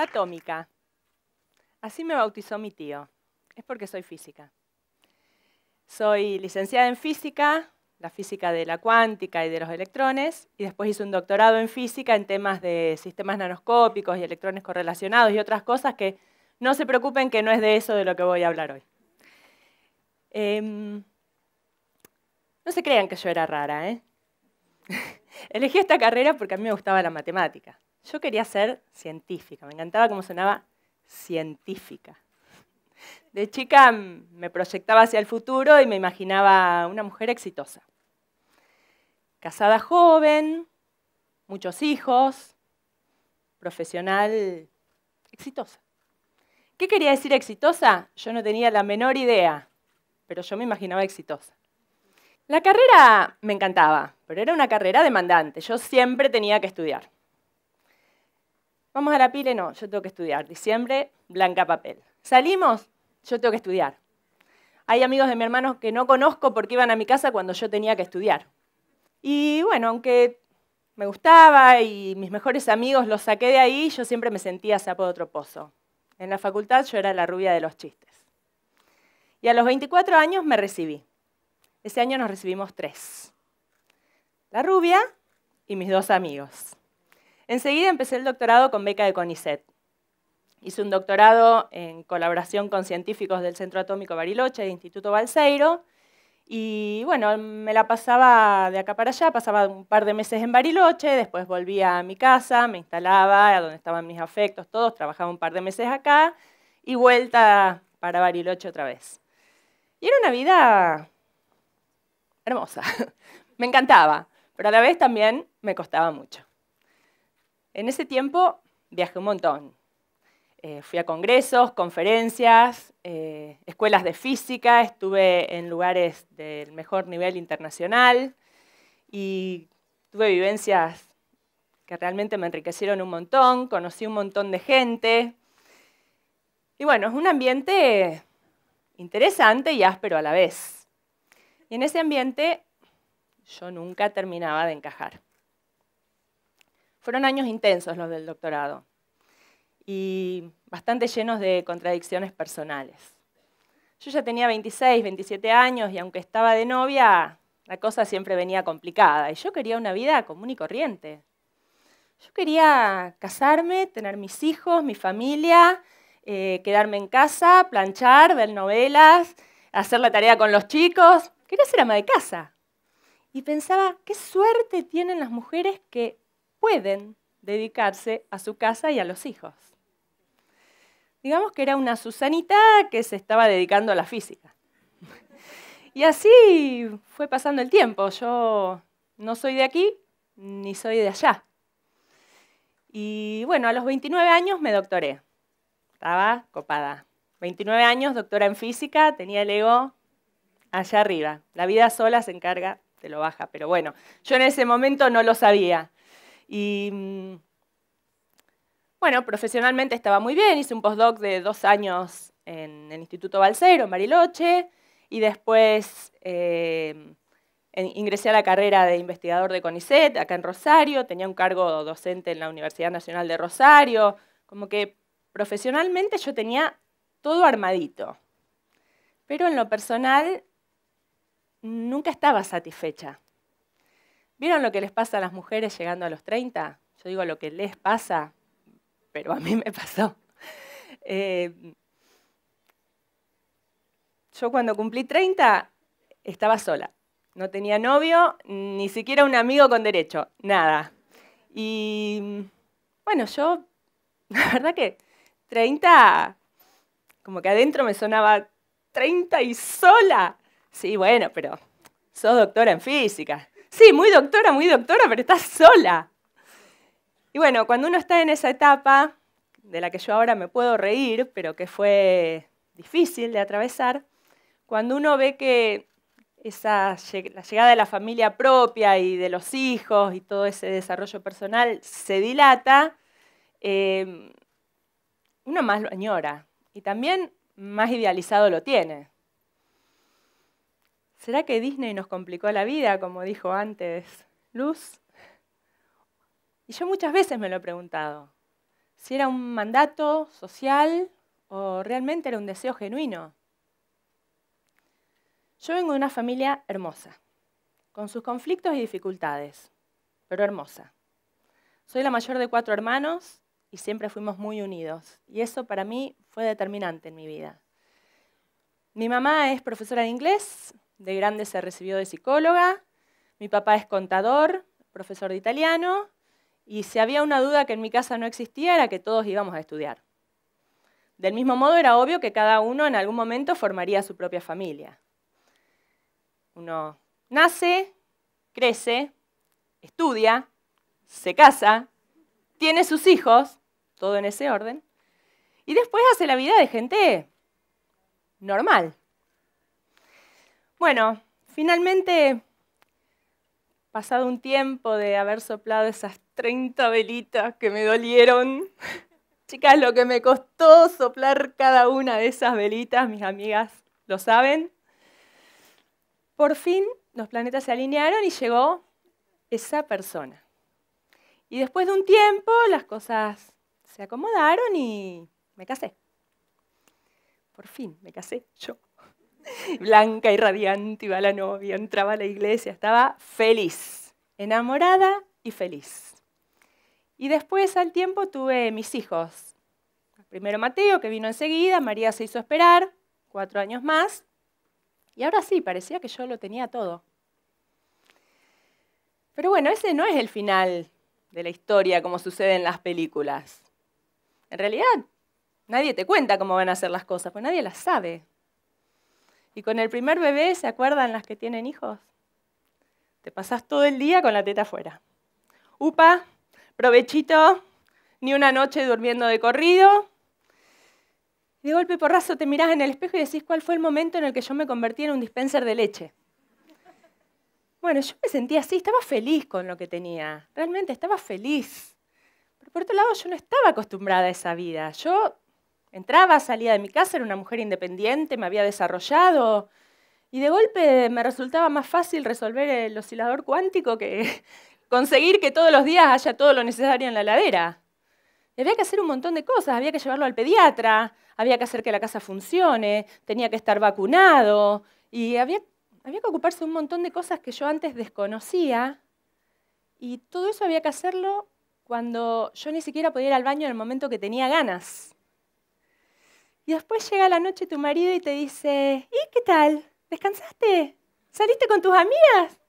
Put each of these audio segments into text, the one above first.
atómica. Así me bautizó mi tío. Es porque soy física. Soy licenciada en física, la física de la cuántica y de los electrones, y después hice un doctorado en física en temas de sistemas nanoscópicos y electrones correlacionados y otras cosas que no se preocupen que no es de eso de lo que voy a hablar hoy. Em, no se crean que yo era rara, ¿eh? Elegí esta carrera porque a mí me gustaba la matemática. Yo quería ser científica, me encantaba cómo sonaba científica. De chica mm, me proyectaba hacia el futuro y me imaginaba una mujer exitosa. Casada joven, muchos hijos, profesional exitosa. ¿Qué quería decir exitosa? Yo no tenía la menor idea, pero yo me imaginaba exitosa. La carrera me encantaba, pero era una carrera demandante. Yo siempre tenía que estudiar. Vamos a la pile, no, yo tengo que estudiar. Diciembre, blanca papel. Salimos, yo tengo que estudiar. Hay amigos de mi hermano que no conozco porque iban a mi casa cuando yo tenía que estudiar. Y bueno, aunque me gustaba y mis mejores amigos los saqué de ahí, yo siempre me sentía sapo de otro pozo. En la facultad yo era la rubia de los chistes. Y a los 24 años me recibí. Ese año nos recibimos tres. La rubia y mis dos amigos. Enseguida empecé el doctorado con beca de CONICET. Hice un doctorado en colaboración con científicos del Centro Atómico Bariloche, del Instituto Balseiro, y bueno, me la pasaba de acá para allá, pasaba un par de meses en Bariloche, después volvía a mi casa, me instalaba, a donde estaban mis afectos, todos, trabajaba un par de meses acá, y vuelta para Bariloche otra vez. Y era una vida hermosa, me encantaba, pero a la vez también me costaba mucho. En ese tiempo viajé un montón. Eh, fui a congresos, conferencias, eh, escuelas de física, estuve en lugares del mejor nivel internacional y tuve vivencias que realmente me enriquecieron un montón, conocí un montón de gente. Y bueno, es un ambiente interesante y áspero a la vez. Y en ese ambiente yo nunca terminaba de encajar. Fueron años intensos los del doctorado y bastante llenos de contradicciones personales. Yo ya tenía 26, 27 años y aunque estaba de novia, la cosa siempre venía complicada y yo quería una vida común y corriente. Yo quería casarme, tener mis hijos, mi familia, eh, quedarme en casa, planchar, ver novelas, hacer la tarea con los chicos. Quería ser ama de casa. Y pensaba, qué suerte tienen las mujeres que pueden dedicarse a su casa y a los hijos. Digamos que era una Susanita que se estaba dedicando a la física. Y así fue pasando el tiempo. Yo no soy de aquí ni soy de allá. Y bueno, a los 29 años me doctoré. Estaba copada. 29 años, doctora en física, tenía el ego allá arriba. La vida sola se encarga, te lo baja. Pero bueno, yo en ese momento no lo sabía. Y mm, bueno, profesionalmente estaba muy bien, hice un postdoc de dos años en el Instituto Balcero, en Mariloche, y después eh, ingresé a la carrera de investigador de CONICET acá en Rosario, tenía un cargo docente en la Universidad Nacional de Rosario, como que profesionalmente yo tenía todo armadito, pero en lo personal nunca estaba satisfecha. ¿Vieron lo que les pasa a las mujeres llegando a los 30? Yo digo lo que les pasa, pero a mí me pasó. Eh, yo cuando cumplí 30 estaba sola. No tenía novio, ni siquiera un amigo con derecho, nada. Y bueno, yo, la verdad que 30, como que adentro me sonaba 30 y sola. Sí, bueno, pero sos doctora en física sí, muy doctora, muy doctora, pero estás sola. Y bueno, cuando uno está en esa etapa, de la que yo ahora me puedo reír, pero que fue difícil de atravesar, cuando uno ve que esa, la llegada de la familia propia y de los hijos y todo ese desarrollo personal se dilata, em, uno más lo añora y también más idealizado lo tiene. ¿Será que Disney nos complicó la vida, como dijo antes Luz? Y yo muchas veces me lo he preguntado, si era un mandato social o realmente era un deseo genuino. Yo vengo de una familia hermosa, con sus conflictos y dificultades, pero hermosa. Soy la mayor de cuatro hermanos y siempre fuimos muy unidos, y eso para mí fue determinante en mi vida. Mi mamá es profesora de inglés, de grande se recibió de psicóloga, mi papá es contador, profesor de italiano, y si había una duda que en mi casa no existía era que todos íbamos a estudiar. Del mismo modo era obvio que cada uno en algún momento formaría su propia familia. Uno nace, crece, estudia, se casa, tiene sus hijos, todo en ese orden, y después hace la vida de gente normal. Bueno, finalmente, pasado un tiempo de haber soplado esas 30 velitas que me dolieron, chicas, lo que me costó soplar cada una de esas velitas, mis amigas lo saben, por fin los planetas se alinearon y llegó esa persona. Y después de un tiempo las cosas se acomodaron y me casé. Por fin me casé yo. Blanca y radiante iba la novia, entraba a la iglesia, estaba feliz, enamorada y feliz. Y después al tiempo tuve mis hijos. Primero Mateo, que vino enseguida, María se hizo esperar, cuatro años más, y ahora sí, parecía que yo lo tenía todo. Pero bueno, ese no es el final de la historia como sucede en las películas. En realidad, nadie te cuenta cómo van a ser las cosas, pues nadie las sabe. Y con el primer bebé, ¿se acuerdan las que tienen hijos? Te pasás todo el día con la teta afuera. Upa, provechito, ni una noche durmiendo de corrido. De golpe porrazo te mirás en el espejo y decís cuál fue el momento en el que yo me convertí en un dispenser de leche. Bueno, yo me sentía así, estaba feliz con lo que tenía, realmente estaba feliz. Pero por otro lado, yo no estaba acostumbrada a esa vida. Yo Entraba, salía de mi casa, era una mujer independiente, me había desarrollado. Y de golpe me resultaba más fácil resolver el oscilador cuántico que conseguir que todos los días haya todo lo necesario en la ladera. había que hacer un montón de cosas, había que llevarlo al pediatra, había que hacer que la casa funcione, tenía que estar vacunado y había, que ocuparse de un montón de cosas que yo antes desconocía. Y todo eso había que hacerlo cuando yo ni siquiera podía ir al baño en el momento que tenía ganas. Y después llega la noche tu marido y te dice, ¿y qué tal? ¿Descansaste? ¿Saliste con tus amigas?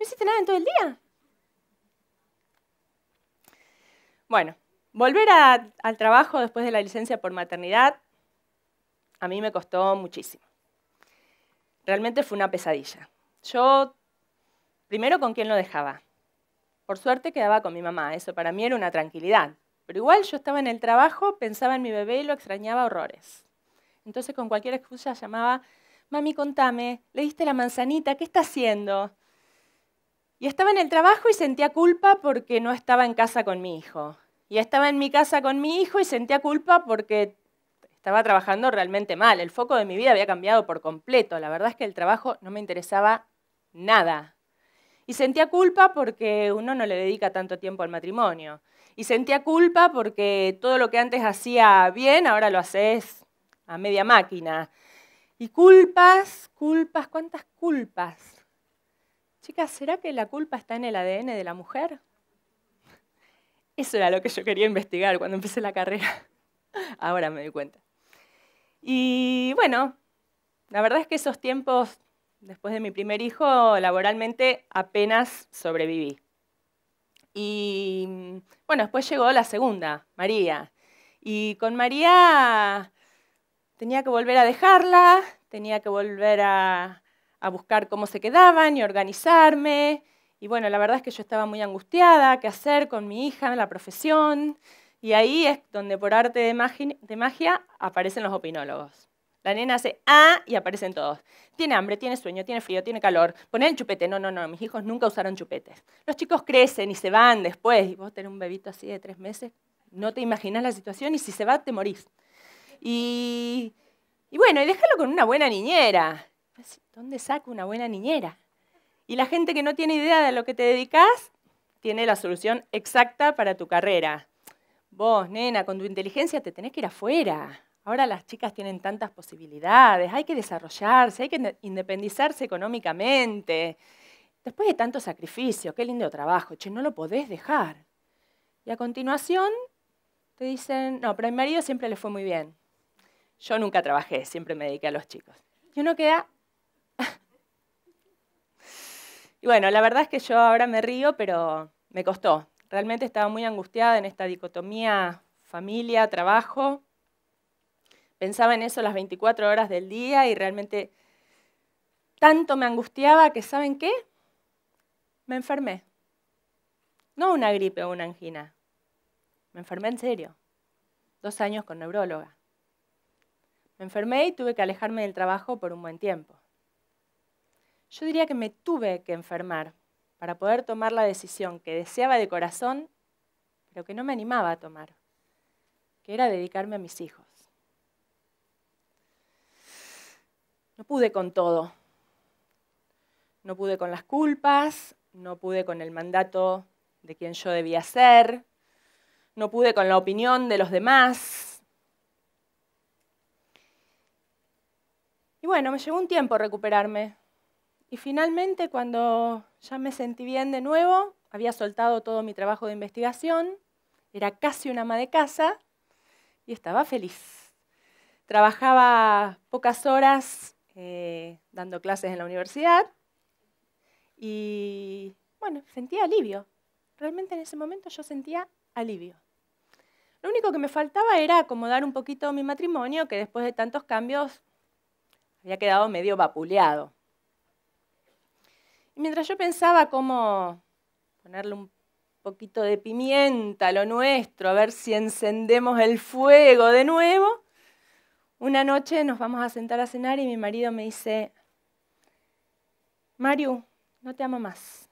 ¿No hiciste nada en todo el día? Bueno, volver al trabajo después de la licencia por maternidad a mí me costó muchísimo. Realmente fue una pesadilla. Yo, primero, ¿con quién lo dejaba? Por suerte quedaba con mi mamá, eso para mí era una tranquilidad. Pero igual yo estaba en el trabajo, pensaba en mi bebé y lo extrañaba horrores. Entonces con cualquier excusa llamaba, mami, contame, ¿le diste la manzanita? ¿Qué está haciendo? Y estaba en el trabajo y sentía culpa porque no estaba en casa con mi hijo. Y estaba en mi casa con mi hijo y sentía culpa porque estaba trabajando realmente mal. El foco de mi vida había cambiado por completo. La verdad es que el trabajo no me interesaba nada. Y sentía culpa porque uno no le dedica tanto tiempo al matrimonio. Y sentía culpa porque todo lo que antes hacía bien, ahora lo haces a media máquina. Y culpas, culpas, ¿cuántas culpas? Chicas, ¿será que la culpa está en el ADN de la mujer? Eso era lo que yo quería investigar cuando empecé la carrera. Ahora me doy cuenta. Y bueno, la verdad es que esos tiempos, después de mi primer hijo, laboralmente apenas sobreviví. Y mm, bueno, después llegó la segunda, María. Y con María tenía que volver a dejarla, tenía que volver a, buscar cómo se quedaban y organizarme. Y bueno, la verdad es que yo estaba muy angustiada, qué hacer con mi hija, la profesión. Y ahí es donde por arte de magia, aparecen los opinólogos. La nena hace ah y aparecen todos. Tiene hambre, tiene sueño, tiene frío, tiene calor. Poner el chupete. No, no, no, mis hijos nunca usaron chupetes. Los chicos crecen y se van después. Y vos tenés un bebito así de tres meses, no te imaginas la situación y si se va te morís. Y, bueno, y déjalo con una buena niñera. Pues, ¿Dónde saco una buena niñera? Y la gente que no tiene idea de lo que te dedicas tiene la solución exacta para tu carrera. Vos, nena, con tu inteligencia te tenés que ir afuera. Ahora las chicas tienen tantas posibilidades, hay que desarrollarse, hay que independizarse económicamente. Después de tanto sacrificio, qué lindo trabajo, che, no lo podés dejar. Y a continuación te dicen, no, pero a mi marido siempre le fue muy bien. Yo nunca trabajé, siempre me dediqué a los chicos. Y uno queda... y bueno, la verdad es que yo ahora me río, pero me costó. Realmente estaba muy angustiada en esta dicotomía familia, trabajo. Pensaba en eso las 24 horas del día y realmente tanto me angustiaba que, ¿saben qué? Me enfermé. No una gripe o una angina. Me enfermé en serio. Dos años con neuróloga. Me enfermé y tuve que alejarme del trabajo por un buen tiempo. Yo diría que me tuve que enfermar para poder tomar la decisión que deseaba de corazón, pero que no me animaba a tomar, que era dedicarme a mis hijos. No pude con todo. No pude con las culpas, no pude con el mandato de quien yo debía ser, no pude con la opinión de los demás, bueno, me llevó un tiempo recuperarme. Y finalmente, cuando ya me sentí bien de nuevo, había soltado todo mi trabajo de investigación, era casi una ama de casa y estaba feliz. Trabajaba pocas horas eh, dando clases en la universidad y, bueno, sentía alivio. Realmente en ese momento yo sentía alivio. Lo único que me faltaba era acomodar un poquito mi matrimonio, que después de tantos cambios había quedado medio vapuleado. Y mientras yo pensaba cómo ponerle un poquito de pimienta a lo nuestro, a ver si encendemos el fuego de nuevo, una noche nos vamos a sentar a cenar y mi marido me dice, Mario, no te amo más.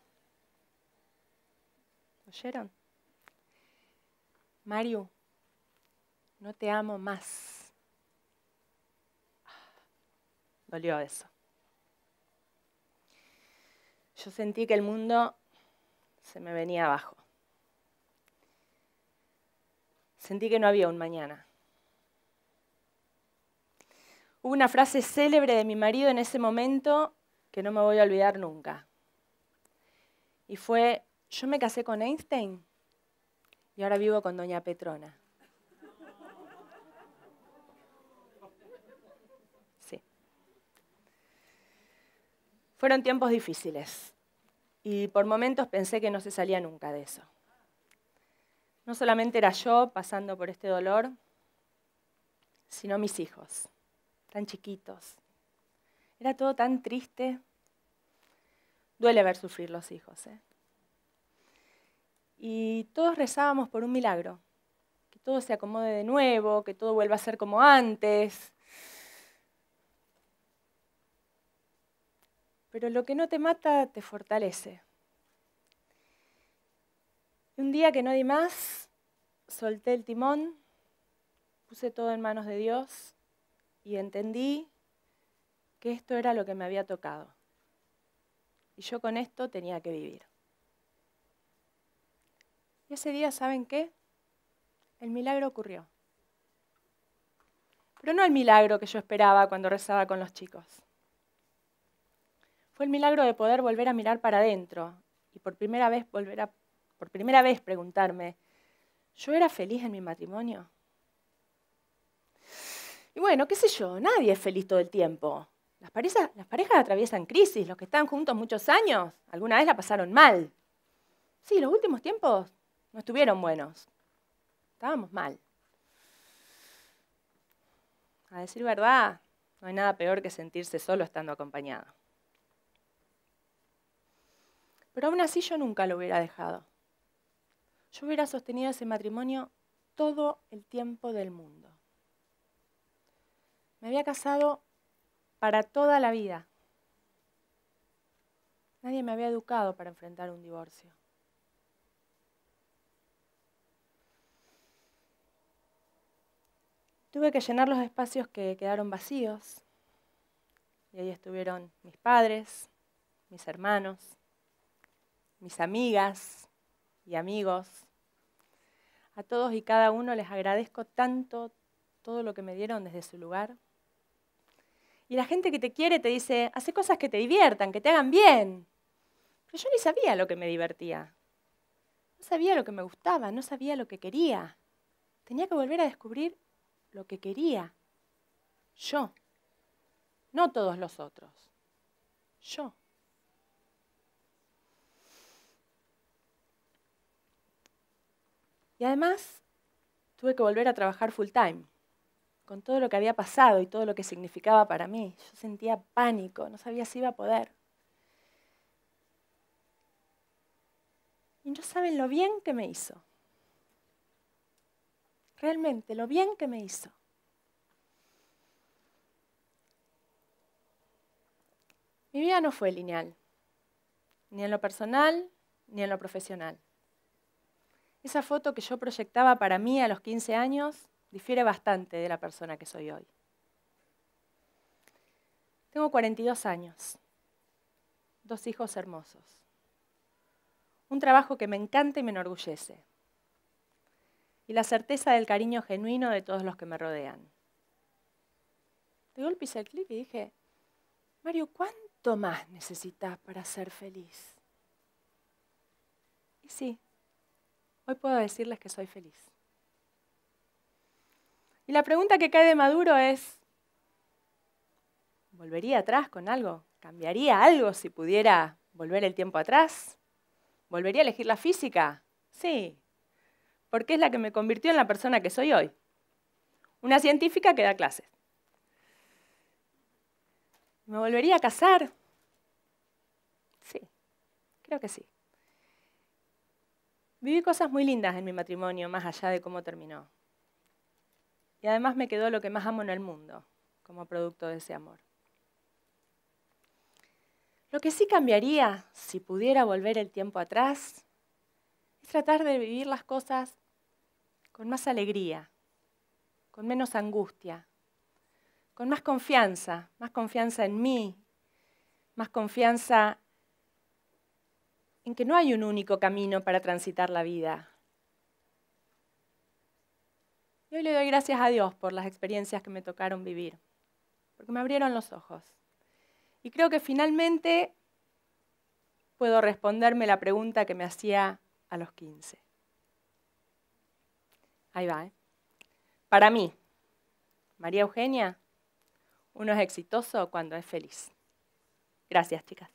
¿Oyeron? Mario, no te amo más dolió eso. Yo sentí que el mundo se me venía abajo. Sentí que no había un mañana. Hubo una frase célebre de mi marido en ese momento que no me voy a olvidar nunca. Y fue, yo me casé con Einstein y ahora vivo con doña Petrona. Fueron tiempos difíciles y por momentos pensé que no se salía nunca de eso. No solamente era yo pasando por este dolor, sino mis hijos, tan chiquitos. Era todo tan triste. Duele ver sufrir los hijos. ¿eh? Y todos rezábamos por un milagro, que todo se acomode de nuevo, que todo vuelva a ser como antes, pero lo que no te mata te fortalece. Un día que no di más, solté el timón, puse todo en manos de Dios y entendí que esto era lo que me había tocado. Y yo con esto tenía que vivir. Y ese día, ¿saben qué? El milagro ocurrió. Pero no el milagro que yo esperaba cuando rezaba con los chicos. Fue el milagro de poder volver a mirar para adentro y por primera vez volver a, por primera vez preguntarme, ¿yo era feliz en mi matrimonio? Y bueno, qué sé yo, nadie es feliz todo el tiempo. Las parejas, las parejas atraviesan crisis, los que están juntos muchos años, alguna vez la pasaron mal. Sí, los últimos tiempos no estuvieron buenos. Estábamos mal. A decir verdad, no hay nada peor que sentirse solo estando acompañado. Pero aún así yo nunca lo hubiera dejado. Yo hubiera sostenido ese matrimonio todo el tiempo del mundo. Me había casado para toda la vida. Nadie me había educado para enfrentar un divorcio. Tuve que llenar los espacios que quedaron vacíos. Y ahí estuvieron mis padres, mis hermanos, mis amigas y amigos. A todos y cada uno les agradezco tanto todo lo que me dieron desde su lugar. Y la gente que te quiere te dice, hace cosas que te diviertan, que te hagan bien. Pero yo ni sabía lo que me divertía. No sabía lo que me gustaba, no sabía lo que quería. Tenía que volver a descubrir lo que quería. Yo. No todos los otros. Yo. Y además tuve que volver a trabajar full time. Con todo lo que había pasado y todo lo que significaba para mí, yo sentía pánico, no sabía si iba a poder. Y no saben lo bien que me hizo. Realmente, lo bien que me hizo. Mi vida no fue lineal, ni en lo personal, ni en lo profesional. Esa foto que yo proyectaba para mí a los 15 años difiere bastante de la persona que soy hoy. Tengo 42 años, dos hijos hermosos, un trabajo que me encanta y me enorgullece, y la certeza del cariño genuino de todos los que me rodean. De golpe hice el clic y dije, Mario, ¿cuánto más necesitas para ser feliz? Y sí, Hoy puedo decirles que soy feliz. Y la pregunta que cae de Maduro es, ¿volvería atrás con algo? ¿Cambiaría algo si pudiera volver el tiempo atrás? ¿Volvería a elegir la física? Sí, porque es la que me convirtió en la persona que soy hoy. Una científica que da clases. ¿Me volvería a casar? Sí, creo que sí. Viví cosas muy lindas en mi matrimonio, más allá de cómo terminó. Y además me quedó lo que más amo en el mundo, como producto de ese amor. Lo que sí cambiaría, si pudiera volver el tiempo atrás, es tratar de vivir las cosas con más alegría, con menos angustia, con más confianza, más confianza en mí, más confianza en que no hay un único camino para transitar la vida. Y hoy le doy gracias a Dios por las experiencias que me tocaron vivir, porque me abrieron los ojos. Y creo que finalmente puedo responderme la pregunta que me hacía a los 15. Ahí va. ¿eh? Para mí, María Eugenia, uno es exitoso cuando es feliz. Gracias, chicas.